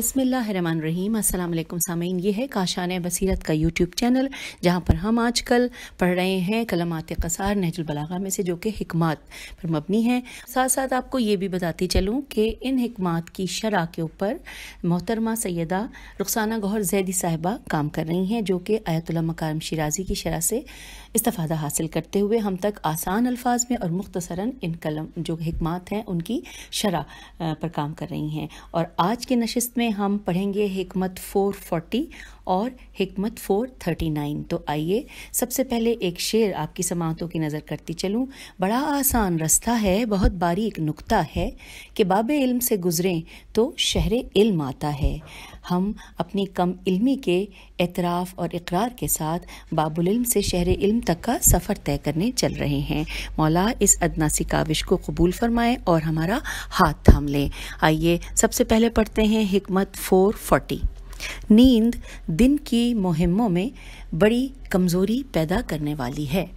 रहीम अल्लाम सामीन ये है काशान बसीरत का यूट्यूब चैनल जहाँ पर हम आजकल पढ़ रहे हैं कलमात कसार नहजुलबलागा में से जो कि हकमत पर मबनी है साथ साथ आपको ये भी बताती चलूँ कि इन हकमत की शरह के ऊपर मोहतरमा सैदा रुखसाना गौहर जैदी साहिबा काम कर रही हैं जो कि आयतुल्ला मकारम शराजी की शरह से इस्ता हासिल करते हुए हम तक आसान अल्फाज में और मुख्तसरा इन कलम जो हकमत हैं उनकी शरह पर काम कर रही हैं और आज के नशस्त में हम पढ़ेंगे हमत 440 और हमत फोर थर्टी नाइन तो आइए सबसे पहले एक शेर आपकी समातों की नज़र करती चलूँ बड़ा आसान रास्ता है बहुत बारीक नुक्ता है कि बाब इल्म से गुज़रें तो शहर इल्म आता है हम अपनी कम इल्मी के एतराफ़ और इकरार के साथ बाबुल इल्म से शहर इल्म तक का सफ़र तय करने चल रहे हैं मौला इस अदनासी काविश को कबूल फरमाएँ और हमारा हाथ थाम लें आइए सबसे पहले पढ़ते हैं हिकमत फोर फोर्टी नींद दिन की मुहिमों में बड़ी कमज़ोरी पैदा करने वाली है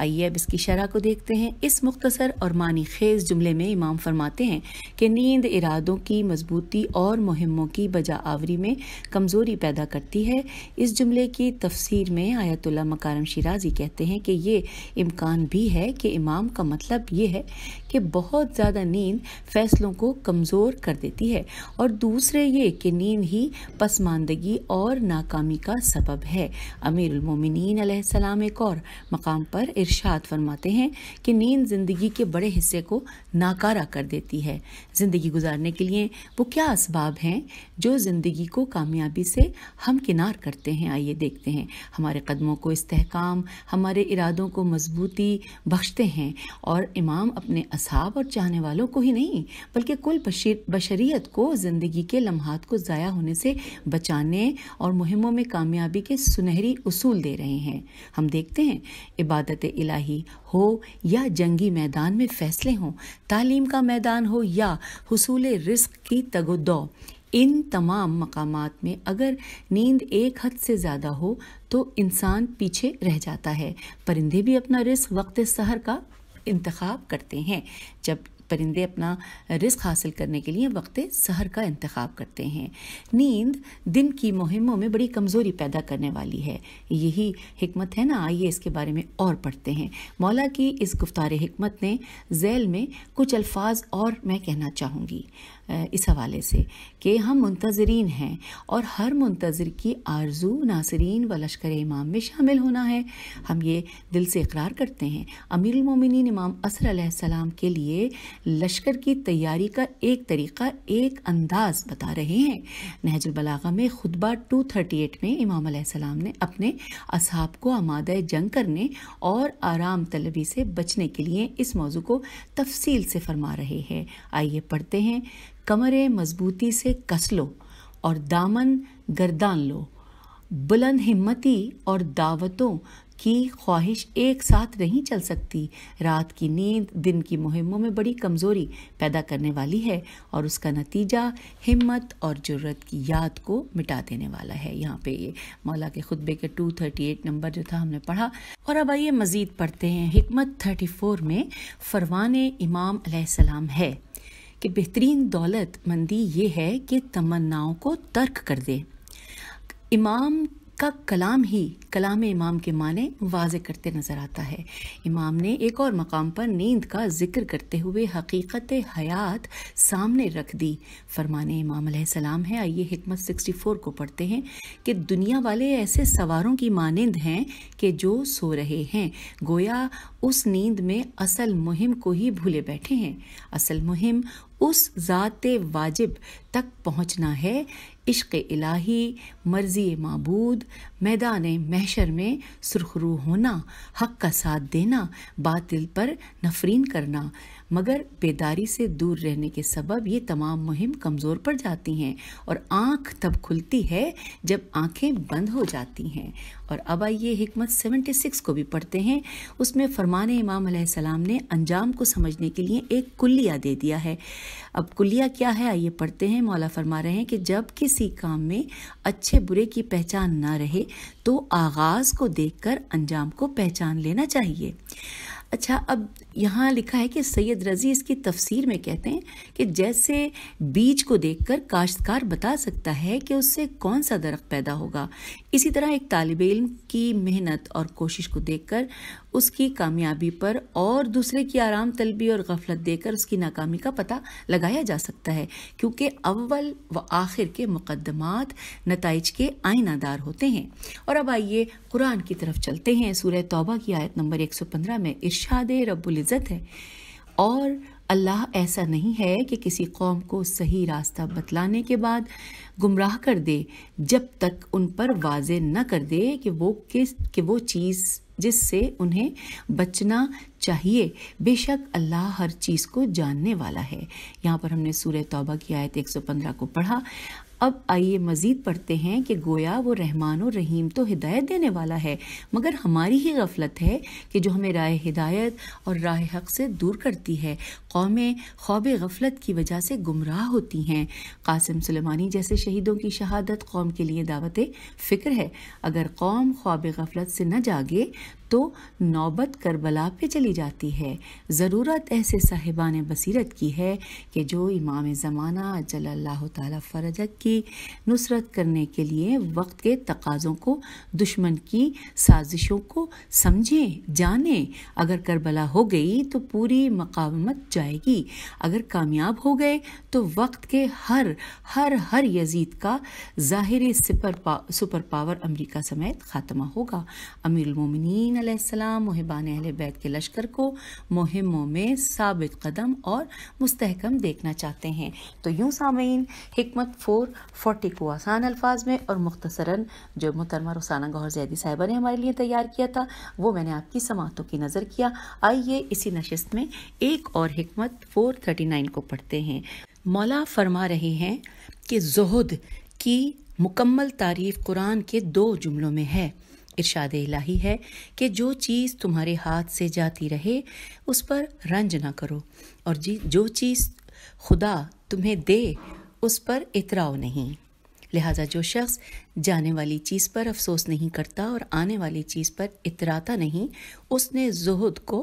आइए अब इसकी शरह को देखते हैं इस मुख्तसर और मानी खेज जुमले में इमाम फरमाते हैं कि नींद इरादों की मजबूती और मुहिमों की बजा आवरी में कमज़ोरी पैदा करती है इस जुमले की तफसीर में आयतुल्ला मकारम शिराजी कहते हैं कि ये इम्कान भी है कि इमाम का मतलब ये है कि बहुत ज़्यादा नींद फैसलों को कमज़ोर कर देती है और दूसरे ये कि नींद ही पसमानदगी और नाकामी का सबब है अमीर उलमोमिन एक और मकाम पर इरशाद फरमाते हैं कि नींद ज़िंदगी के बड़े हिस्से को नाकारा कर देती है ज़िंदगी गुजारने के लिए वो क्या इसबाब हैं जो ज़िंदगी को कामयाबी से हम किनार करते हैं आइए देखते हैं हमारे कदमों को इस्तेकाम हमारे इरादों को मजबूती बख्शते हैं और इमाम अपने असाब और चाहने वालों को ही नहीं बल्कि कुल बशरीत को ज़िंदगी के लम्हात को ज़ाया होने से बचाने और मुहिमों में कामयाबी के सुनहरी उसूल दे रहे हैं हम देखते हैं इबादत इलाही हो या जंगी मैदान में फैसले हों तालीम का मैदान हो या हसूल रिस्क की तगुदो इन तमाम मकाम में अगर नींद एक हद से ज़्यादा हो तो इंसान पीछे रह जाता है परिंदे भी अपना रिस्क वक्त सहर का इंतखब करते हैं जब परिंदे अपना रिस्क हासिल करने के लिए वक्त सहर का इंतखब करते हैं नींद दिन की मुहिमों में बड़ी कमज़ोरी पैदा करने वाली है यही हमत है ना आइए इसके बारे में और पढ़ते हैं मौला की इस गुफ्तार हमत ने जैल में कुछ अल्फाज और मैं कहना चाहूँगी इस हवाले से कि हम मुंतजरीन हैं और हर मुंतजर की आरजू नासरीन व लश्कर इमाम में शामिल होना है हम ये दिल से इकरार करते हैं मोमिन इमाम असर सलाम के लिए लश्कर की तैयारी का एक तरीका एक अंदाज बता रहे हैं नहजुलबलागा में खुतबा टू थर्टी एट में इमाम सलाम ने अपने असहाब को आमाद जंग करने और आराम तलबी से बचने के लिए इस मौजू को तफसील से फरमा रहे हैं आइए पढ़ते हैं कमरे मजबूती से कस लो और दामन गर्दान लो बुलंद हिम्मती और दावतों की ख्वाहिश एक साथ नहीं चल सकती रात की नींद दिन की मुहिमों में बड़ी कमज़ोरी पैदा करने वाली है और उसका नतीजा हिम्मत और ज़रूरत की याद को मिटा देने वाला है यहाँ पे ये मौला के खुतबे के 238 नंबर जो था हमने पढ़ा और अब आइए मज़ीद पढ़ते हैं हमत 34 में फरवान इमाम है कि बेहतरीन दौलत मंदी ये है कि तमन्नाओं को तर्क कर दे इमाम का कलाम ही कलाम इमाम के माने वाज करते नज़र आता है इमाम ने एक और मकाम पर नींद का जिक्र करते हुए हकीकत हयात सामने रख दी फरमान इमाम सलाम है आइए हमत 64 को पढ़ते हैं कि दुनिया वाले ऐसे सवारों की मानंद हैं कि जो सो रहे हैं गोया उस नींद में असल मुहिम को ही भूले बैठे हैं असल मुहिम उस ज़ात वाजिब तक पहुँचना है इश्क इलाही मर्ज़ी मबूद मैदान महशर में सुरखरू होना हक का साथ देना बातिल पर नफरीन करना मगर बेदारी से दूर रहने के सबब ये तमाम मुहिम कमज़ोर पड़ जाती हैं और आँख तब खुलती है जब आँखें बंद हो जाती हैं और अब आइए हमत सेवेंटी सिक्स को भी पढ़ते हैं उसमें फरमान इमाम सलाम ने अंजाम को समझने के लिए एक कुलिया दे दिया है अब कुलिया क्या है आइए पढ़ते हैं मौला फरमा रहे हैं कि जब किसी काम में अच्छे बुरे की पहचान ना रहे तो आगाज़ को देखकर अंजाम को पहचान लेना चाहिए अच्छा अब यहाँ लिखा है कि सैयद रज़ी इसकी तफसीर में कहते हैं कि जैसे बीज को देखकर काश्तकार बता सकता है कि उससे कौन सा दरख्त पैदा होगा इसी तरह एक तालब इल्म की मेहनत और कोशिश को देखकर उसकी कामयाबी पर और दूसरे की आराम तलबी और गफलत देकर उसकी नाकामी का पता लगाया जा सकता है क्योंकि अव्वल व आखिर के मुकदमात नतज के आइनादार होते हैं और अब आइए कुरान की तरफ चलते हैं सूर्य तौबा की आयत नंबर एक सौ पंद्रह में इर्शाद रबुल्ज़त है और अल्लाह ऐसा नहीं है कि किसी कौम को सही रास्ता बतलाने के बाद गुमराह कर दे जब तक उन पर वाज न कर दे कि वो किस कि वो चीज़ जिससे उन्हें बचना चाहिए बेशक अल्लाह हर चीज़ को जानने वाला है यहाँ पर हमने सूर्य तौबा की आयत 115 को पढ़ा अब आइए मज़ीद पढ़ते हैं कि गोया वो रहमान और रहीम तो हिदायत देने वाला है मगर हमारी ही गफलत है कि जो हमें राय हिदायत और राय हक से दूर करती है कौमें खौब गफलत की वजह से गुमराह होती हैं कासिम सलेमानी जैसे शहीदों की शहादत कौम के लिए दावत फ़िक्र है अगर कौम ख्वाब गफलत से न जागे तो नौबत करबला पे चली जाती है ज़रूरत ऐसे साहिबान बसीरत की है कि जो इमाम ज़माना जल्ला तरज की की नुसरत करने के लिए वक्त के तकाज़ों को दुश्मन की साजिशों को समझें जाने अगर करबला हो गई तो पूरी मकामत जाएगी अगर कामयाब हो गए तो वक्त के हर हर हर यजीद का ज़ाहिर सुपर पा, सुपर पावर अमरीका समेत ख़ात्मा होगा अमीरमिन महबान अहल बैत के लश्कर को मुहिमों में साबित कदम और मुस्तकम देखना चाहते हैं तो यूँ सामीन हमत फ़ोर फोर्टी को आसान अल्फाज में और मुख्तसरा जो मुतरमा रुसाना गौर जैदी साहिबा ने हमारे लिए तैयार किया था वो मैंने आपकी समातों की नज़र किया आइए इसी नशस्त में एक और हमत फोर थर्टी नाइन को पढ़ते हैं मौला फरमा रहे हैं कि जहद की मुकम्मल तारीफ कुरान के दो जुमलों में है इरशाद इलाही है कि जो चीज़ तुम्हारे हाथ से जाती रहे उस पर रंज ना करो और जी जो चीज़ खुदा तुम्हें दे उस पर इतराव नहीं लिहाजा जो शख्स जाने वाली चीज़ पर अफसोस नहीं करता और आने वाली चीज़ पर इतराता नहीं उसने जहद को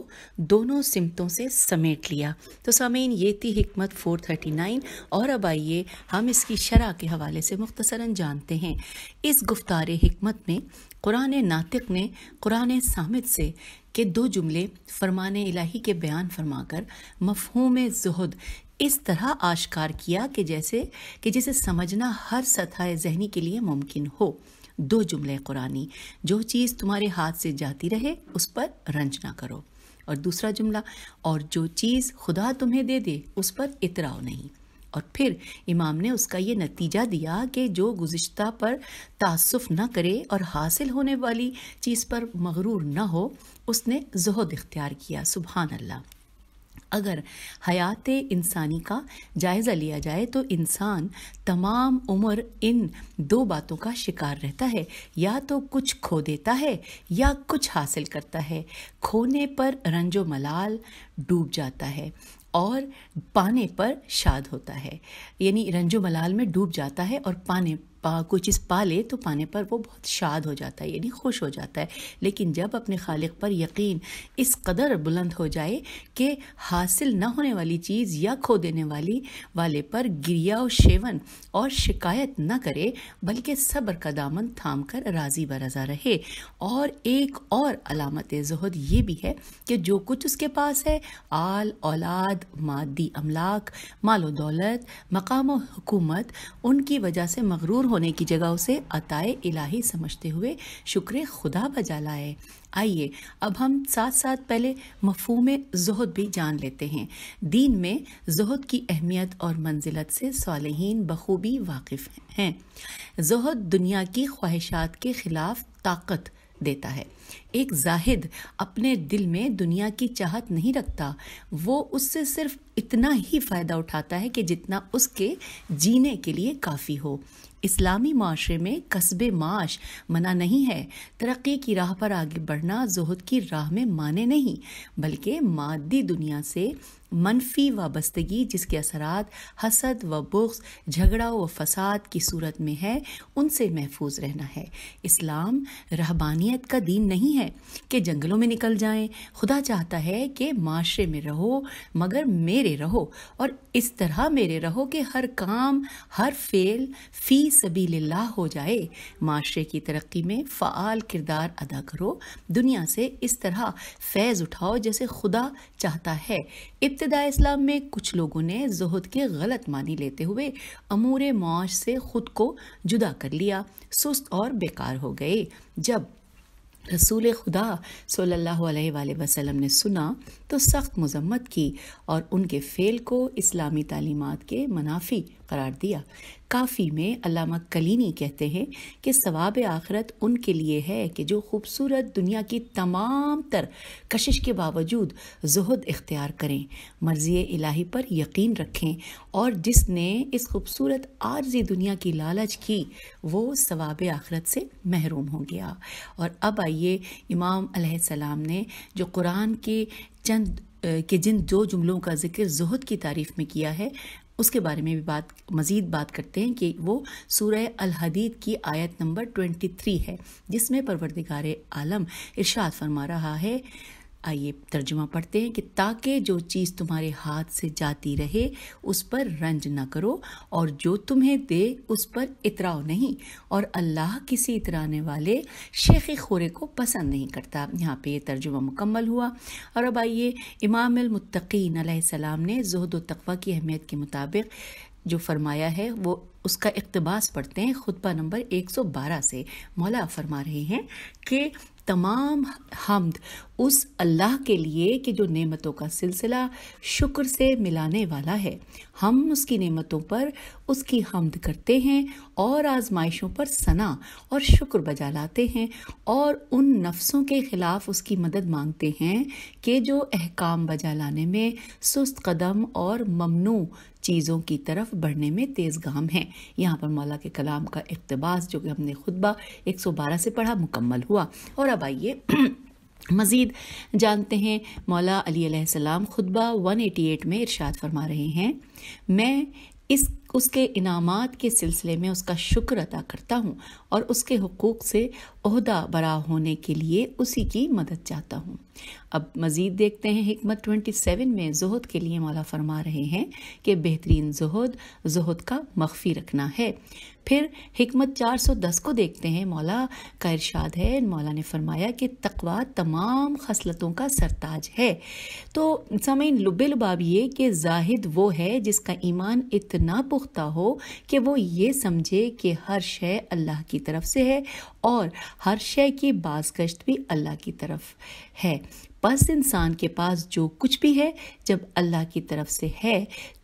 दोनों सिमतों से समेट लिया तो सामीन ये थी हमत फोर थर्टी नाइन और अब आइए हम इसकी शरह के हवाले से मुख्तसरा जानते हैं इस गुफ्तार हमत में कुरान नातिक ने कुरान सामद से के दो जुमले फरमान इलाही के बयान फरमाकर मफहूम जहद इस तरह आश्कार किया कि जैसे कि जिसे समझना हर सतह जहनी के लिए मुमकिन हो दो जुमले कुरानी जो चीज़ तुम्हारे हाथ से जाती रहे उस पर रंज ना करो और दूसरा जुमला और जो चीज़ खुदा तुम्हें दे दे उस पर इतराव नहीं और फिर इमाम ने उसका ये नतीजा दिया कि जो गुज्त पर तसफ़ न करे और हासिल होने वाली चीज़ पर मगरूर न हो उसने जहद इख्तियार किया सुबहान अल्लाह अगर हयात इंसानी का जायज़ा लिया जाए तो इंसान तमाम उम्र इन दो बातों का शिकार रहता है या तो कुछ खो देता है या कुछ हासिल करता है खोने पर रंजो मलाल डूब जाता है और पाने पर शाद होता है यानी रंजो मलाल में डूब जाता है और पाने कोई चीज़ पा ले तो पाने पर वो बहुत शाद हो जाता है यानी खुश हो जाता है लेकिन जब अपने खालिक पर यकीन इस कदर बुलंद हो जाए कि हासिल ना होने वाली चीज़ या खो देने वाली वाले पर गिरिया और शेवन और शिकायत न करे बल्कि सब्र का दामन थाम कर राजी बरजा रहे और एक और अलामत जहद ये भी है कि जो कुछ उसके पास है आल औलाद मादी अमलाक मालो दौलत मकाम हुकूमत उनकी वजह से मगरूर हो होने की जगह उसे अताए इलाही समझते हुए शुक्र खुदा बजा लाए आइए अब हम साथ साथ पहले मफहूम जहद भी जान लेते हैं दीन में जहद की अहमियत और मंजिलत से सालहीन बखूबी वाकिफ़ हैं जहद दुनिया की ख्वाहिशात के ख़िलाफ़ ताकत देता है एक जाहिद अपने दिल में दुनिया की चाहत नहीं रखता वो उससे सिर्फ इतना ही फ़ायदा उठाता है कि जितना उसके जीने के लिए काफ़ी हो इस्लामी माशरे में कस्बे माश मना नहीं है तरक्की की राह पर आगे बढ़ना जहद की राह में माने नहीं बल्कि मादी दुनिया से मनफी वाबस्तगी जिसके असरात हसद व बुख्स झगड़ा व फसाद की सूरत में है उनसे महफूज रहना है इस्लाम रहबानियत का दीन नहीं है कि जंगलों में निकल जाए खुदा चाहता है कि माशरे में रहो मगर मेरे रहो और इस तरह मेरे रहो कि हर काम हर फेल फ़ी ला हो जाए माशरे की तरक्की में फ़ाल किरदार अदा करो दुनिया से इस तरह फैज़ उठाओ जैसे खुदा चाहता है इब्तदा इस्लाम में कुछ लोगों ने जहद के गलत मानी लेते हुए अमूर माश से खुद को जुदा कर लिया सुस्त और बेकार हो गए जब रसूल खुदा सल्लल्लाहु अलैहि वसल्लम ने सुना तो सख्त मजम्मत की और उनके फ़ेल को इस्लामी तालीमत के मनाफी करार दिया काफ़ी में अलामा कलीनी कहते हैं कि सवाब आखरत उनके लिए है कि जो खूबसूरत दुनिया की तमाम तर कशिश के बावजूद जहद इख्तियार करें मर्ज़ी इलाही पर यकीन रखें और जिसने इस खूबसूरत आर्जी दुनिया की लालच की वो सवाब आखरत से महरूम हो गया और अब आइए ये इमाम अलैहिस्सलाम ने जो कुरान के चंद के जिन दो जुमलों का जिक्र जहद की तारीफ में किया है उसके बारे में भी बात मज़ीद बात करते हैं कि वो सूरह हदीद की आयत नंबर 23 है जिसमें परवरदिगार आलम इरशाद फरमा रहा है आइए तर्जुमा पढ़ते हैं कि ताकि जो चीज़ तुम्हारे हाथ से जाती रहे उस पर रंज न करो और जो तुम्हें दे उस पर इतराओ नहीं और अल्लाह किसी इतराने वाले शेख खोरे को पसंद नहीं करता यहाँ पे ये तर्जुमा मुकम्मल हुआ और अब आइए इमाम अलमुत्तकीन सलाम ने जहद तकवा की अहमियत के मुताबिक जो फरमाया है वो उसका इकतबास पढ़ते हैं खुतबा नंबर 112 से मौला फरमा रहे हैं कि तमाम हमद उस अल्लाह के लिए कि जो नेमतों का सिलसिला शुक्र से मिलाने वाला है हम उसकी नेमतों पर उसकी हमद करते हैं और आजमाइशों पर सना और शुक्र बजा लाते हैं और उन नफ्सों के ख़िलाफ़ उसकी मदद मांगते हैं कि जो अहकाम बजा लाने में सुस्त कदम और ममनू चीज़ों की तरफ बढ़ने में तेज़ गाम हैं यहाँ पर मौला के कलाम का इकतबास जो कि हमने खुतबा 112 से पढ़ा मुकम्मल हुआ और अब आइए मज़ीद जानते हैं मौला अली सलाम खुतबा 188 में इरशाद फरमा रहे हैं मैं इस उसके इनामात के सिलसिले में उसका शुक्र अदा करता हूँ और उसके हकूक़ से अहदा बरा होने के लिए उसी की मदद चाहता हूँ अब मज़ीद देखते हैं हमत ट्वेंटी सेवन में जहद के लिए मौला फरमा रहे हैं कि बेहतरीन जहद जहद का मख्फी रखना है फिर हमत 410 को देखते हैं मौला का इरशाद है मौला ने फरमाया कि तकवा तमाम खसलतों का सरताज है तो समय लुब लुबिलबाब ये कि जाहिद वो है जिसका ईमान इतना पुख्ता हो कि वो ये समझे कि हर शय अल्लाह की तरफ से है और हर शय की बाजगश्त भी अल्लाह की तरफ है बस इंसान के पास जो कुछ भी है जब अल्लाह की तरफ से है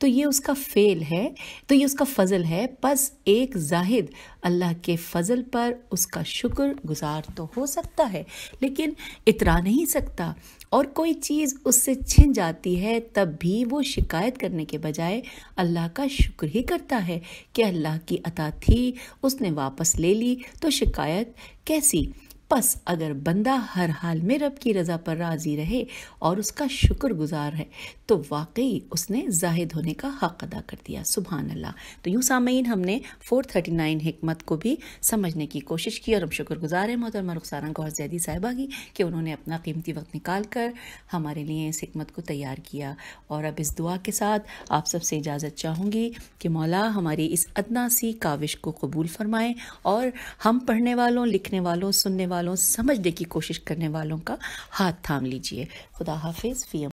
तो ये उसका फेल है तो ये उसका फ़ज़ल है बस एक जाहिद अल्लाह के फ़ज़ल पर उसका शुक्र गुज़ार तो हो सकता है लेकिन इतरा नहीं सकता और कोई चीज़ उससे छिन जाती है तब भी वो शिकायत करने के बजाय अल्लाह का शुक्र ही करता है कि अल्लाह की अता थी उसने वापस ले ली तो शिकायत कैसी बस अगर बंदा हर हाल में रब की रज़ा पर राज़ी रहे और उसका गुज़ार है तो वाकई उसने जाहिद होने का हक अदा कर दिया सुबहान अल्लाह तो यूँ सामीन हमने 439 हमत को भी समझने की कोशिश की और हम शुक्र गुज़ार हैं मोहतरमा रुखसारा गौर जैदी साहिबा की कि उन्होंने अपना कीमती वक्त निकाल कर हमारे लिए इस हमत को तैयार किया और अब इस दुआ के साथ आप सबसे इजाज़त चाहूँगी कि मौला हमारी इस अदना सी काविश को कबूल फरमाएँ और हम पढ़ने वालों लिखने वालों सुनने वालों वालों समझने की कोशिश करने वालों का हाथ थाम लीजिए खुदा हाफिज़ फीएम